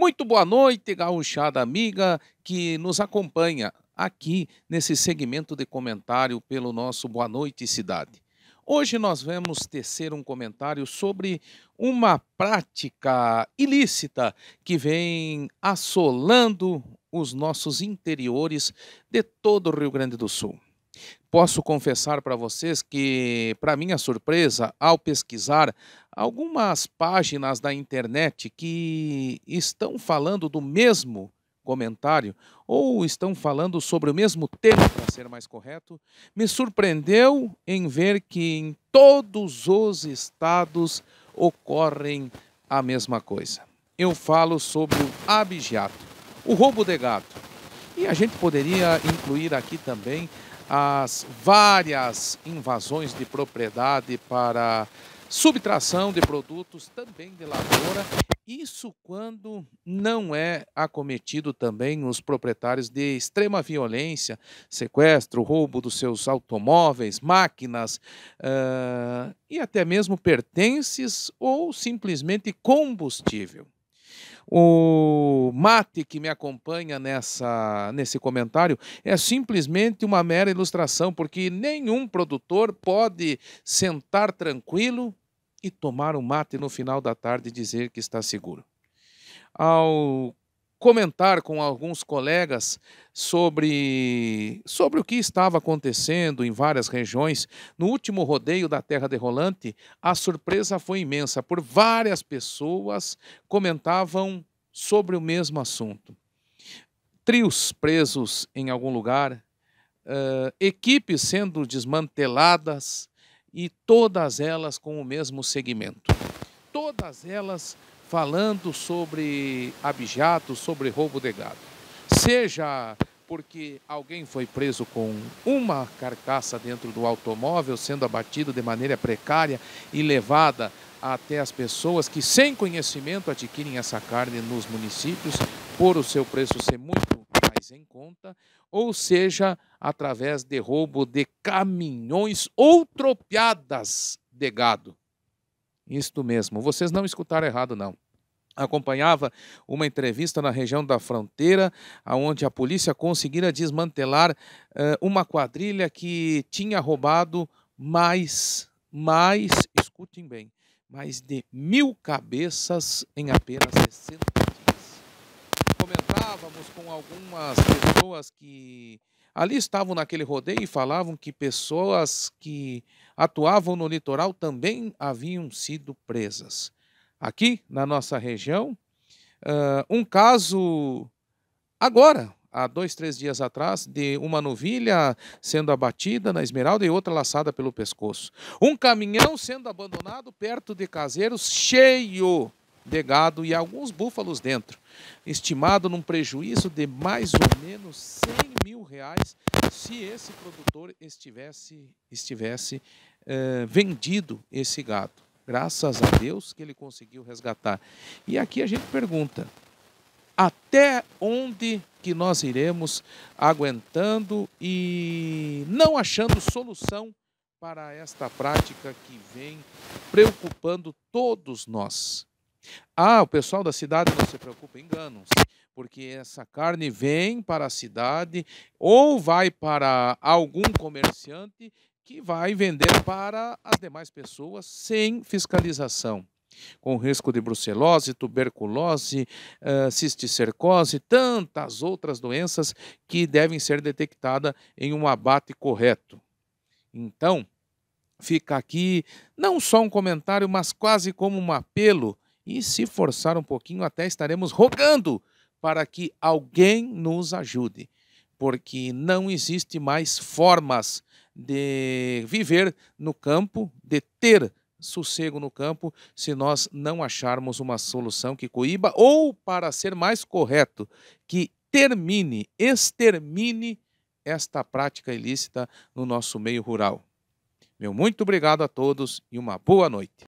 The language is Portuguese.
Muito boa noite, gaúchada amiga que nos acompanha aqui nesse segmento de comentário pelo nosso Boa Noite Cidade. Hoje nós vamos tecer um comentário sobre uma prática ilícita que vem assolando os nossos interiores de todo o Rio Grande do Sul posso confessar para vocês que, para minha surpresa, ao pesquisar algumas páginas da internet que estão falando do mesmo comentário ou estão falando sobre o mesmo tema, para ser mais correto, me surpreendeu em ver que em todos os estados ocorrem a mesma coisa. Eu falo sobre o abigeato, o roubo de gato. E a gente poderia incluir aqui também as várias invasões de propriedade para subtração de produtos também de lavoura. Isso quando não é acometido também os proprietários de extrema violência, sequestro, roubo dos seus automóveis, máquinas uh, e até mesmo pertences ou simplesmente combustível. O mate que me acompanha nessa, nesse comentário é simplesmente uma mera ilustração, porque nenhum produtor pode sentar tranquilo e tomar um mate no final da tarde e dizer que está seguro. Ao comentar com alguns colegas sobre, sobre o que estava acontecendo em várias regiões. No último rodeio da Terra Derrolante, a surpresa foi imensa, por várias pessoas comentavam sobre o mesmo assunto. Trios presos em algum lugar, uh, equipes sendo desmanteladas e todas elas com o mesmo segmento. Todas elas falando sobre abjato, sobre roubo de gado. Seja porque alguém foi preso com uma carcaça dentro do automóvel, sendo abatido de maneira precária e levada até as pessoas que, sem conhecimento, adquirem essa carne nos municípios, por o seu preço ser muito mais em conta, ou seja, através de roubo de caminhões ou tropiadas de gado. Isto mesmo, vocês não escutaram errado, não acompanhava uma entrevista na região da fronteira, onde a polícia conseguira desmantelar uh, uma quadrilha que tinha roubado mais, mais, escutem bem, mais de mil cabeças em apenas 60 conversávamos com algumas pessoas que ali estavam naquele rodeio e falavam que pessoas que atuavam no litoral também haviam sido presas. Aqui na nossa região, uh, um caso agora, há dois, três dias atrás, de uma novilha sendo abatida na Esmeralda e outra laçada pelo pescoço. Um caminhão sendo abandonado perto de Caseiros, cheio de gado e alguns búfalos dentro, estimado num prejuízo de mais ou menos 100 mil reais se esse produtor estivesse, estivesse eh, vendido esse gado. Graças a Deus que ele conseguiu resgatar. E aqui a gente pergunta, até onde que nós iremos aguentando e não achando solução para esta prática que vem preocupando todos nós. Ah, o pessoal da cidade não se preocupa, enganam-se, porque essa carne vem para a cidade ou vai para algum comerciante que vai vender para as demais pessoas sem fiscalização com risco de brucelose, tuberculose, eh, cisticercose, tantas outras doenças que devem ser detectadas em um abate correto. Então, fica aqui não só um comentário, mas quase como um apelo e se forçar um pouquinho, até estaremos rogando para que alguém nos ajude, porque não existe mais formas de viver no campo, de ter sossego no campo, se nós não acharmos uma solução que coíba, ou, para ser mais correto, que termine, extermine esta prática ilícita no nosso meio rural. Meu muito obrigado a todos e uma boa noite.